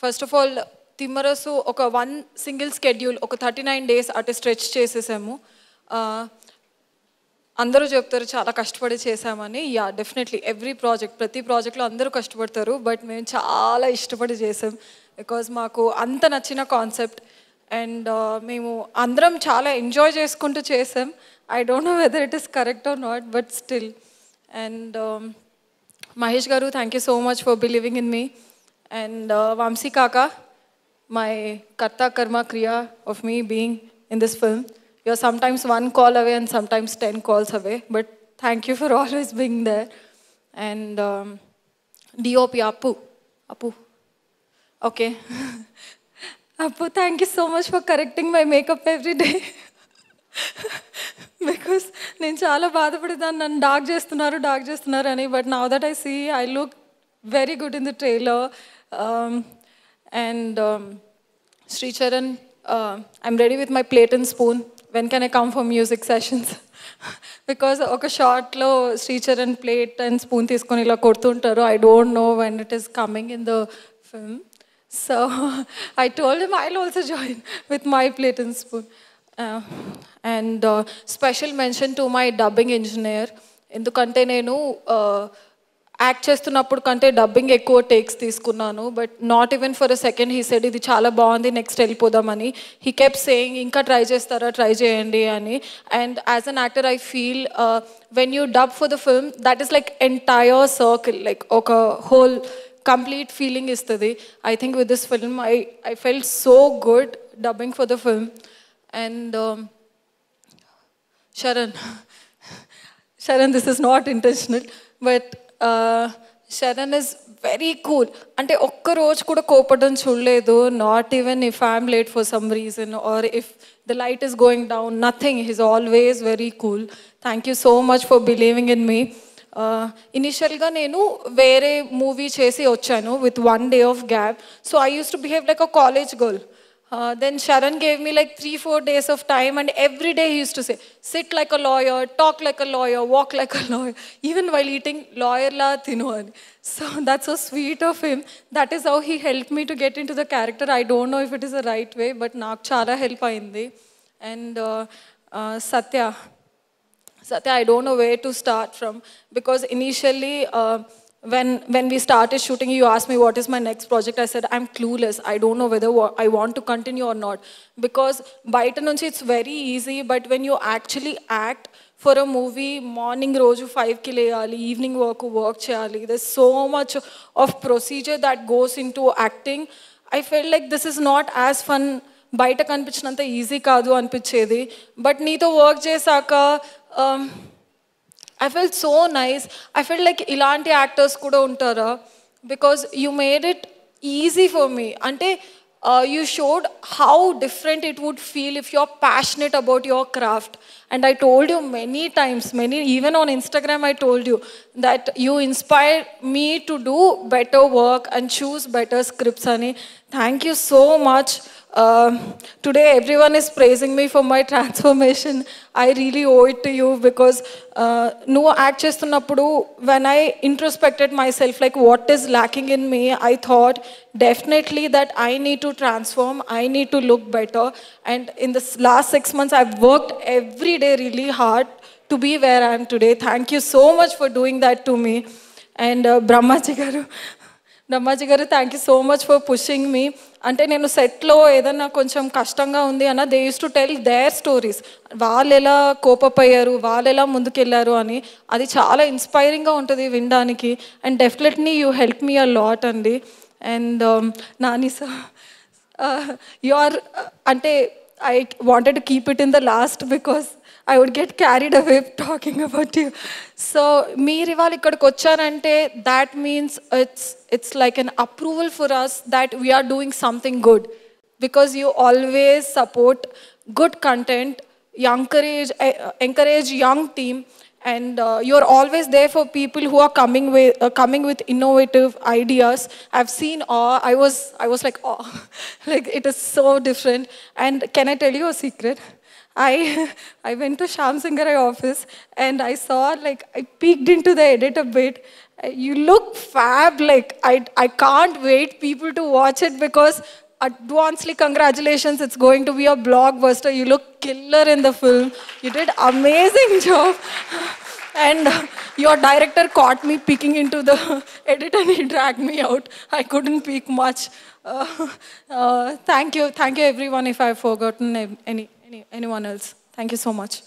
First of all Timmarasu ఒక one single schedule ఒక thirty nine days అటు స్ట్రెచ్ చేసేసాము అందరూ చెప్తారు చాలా కష్టపడి చేసామని యా డెఫినెట్లీ ఎవ్రీ ప్రాజెక్ట్ ప్రతి ప్రాజెక్ట్లో అందరూ కష్టపడతారు బట్ మేము చాలా ఇష్టపడి చేసాం బికాజ్ మాకు అంత నచ్చిన కాన్సెప్ట్ అండ్ మేము అందరం చాలా ఎంజాయ్ చేసుకుంటూ చేసాం I don't know whether it is correct or not but still and Mahesh garu thank you so much for believing in me and uh, Vamsi Kaka, my Karta Karma Kriya of me being in this film. You're sometimes one call away and sometimes 10 calls away, but thank you for always being there. And um, DOP Apu. Apu. Okay. Apu, thank you so much for correcting my makeup every day. Because నేను చాలా dark నన్ను dark చేస్తున్నారు dark But now that I see, I look very good in the trailer. Um, and um, Sri Charan, uh, I'm ready with my plate and spoon. When can I come for music sessions? because okay, short lo Sri Charan plate and spoon I don't know when it is coming in the film. So I told him I'll also join with my plate and spoon. Uh, and uh, special mention to my dubbing engineer. In the container, I know. Act చేస్తున్నప్పుడు కంటే dubbing ఎక్కువ takes తీసుకున్నాను but not even for a second he said ఇది చాలా బాగుంది next వెళ్ళిపోదామని he kept saying ఇంకా try చేస్తారా ట్రై చేయండి అని and as an actor I feel when you dub for the film that is like entire circle like ఒక whole complete feeling ఇస్తుంది I think with this film I I felt so good dubbing for the film and Sharan Sharan this is not intentional but Sharan is very cool అంటే ఒక్క రోజు కూడా కోపడం చూడలేదు not even if I'm late for some reason or if the light is going down nothing is always very cool thank you so much for believing in me ఇనిషియల్గా నేను వేరే మూవీ చేసి వచ్చాను with one day of gap so I used to behave like a college girl uh, then Sharon gave me like three, four days of time, and every day he used to say, sit like a lawyer, talk like a lawyer, walk like a lawyer, even while eating lawyer la thinwani. So that's so sweet of him. That is how he helped me to get into the character. I don't know if it is the right way, but నాకు chara help అయింది. And uh, uh, Satya, Satya, I don't know where to start from because initially, uh, when, when we started shooting, you asked me what is my next project. I said, I'm clueless. I don't know whether I want to continue or not. Because bite and it's very easy, but when you actually act for a movie, morning, roju, 5 kilo evening work, work, there's so much of procedure that goes into acting. I feel like this is not as fun. Bite a easy kadu anpichedi. But neither work jaysaka. Um, I felt so nice. I felt like Ilanti actors could untara because you made it easy for me. Ante, uh, you showed how different it would feel if you're passionate about your craft. And I told you many times, many even on Instagram, I told you that you inspire me to do better work and choose better scripts. Thank you so much. Uh, today, everyone is praising me for my transformation. I really owe it to you because no uh, act when I introspected myself, like what is lacking in me, I thought definitely that I need to transform, I need to look better. And in the last six months, I've worked every day really hard to be where I am today. Thank you so much for doing that to me. And uh, Brahmaji Brahmaji garu thank you so much for pushing me అంటే నేను సెట్లో ఏదన్నా కొంచెం కష్టంగా ఉంది అన్న they used to tell their stories వాళ్ళు ఎలా కోపపోయారు వాళ్ళు ఎలా ముందుకెళ్ళారు అని అది చాలా ఇన్స్పైరింగ్గా ఉంటుంది వినడానికి and definitely you help me a lot అండి and um, Nani sir you are అంటే I wanted keep it in the last because I would get carried away talking about you so మీరు ఇవాళ ఇక్కడికి వచ్చారంటే that means it's it's like an approval for us that we're doing something good because you always support good content you encourage encourage young team and uh, you're always there for people who are coming with uh, coming with innovative ideas i've seen awe uh, i was i was like oh like it is so different and can i tell you a secret I, I went to Sham Singarai office and I saw, like, I peeked into the edit a bit. You look fab, like, I, I can't wait people to watch it because advancedly congratulations, it's going to be a blockbuster. You look killer in the film. You did amazing job. and your director caught me peeking into the edit and he dragged me out. I couldn't peek much. Uh, uh, thank you. Thank you everyone if I've forgotten any any, anyone else. Thank you so much.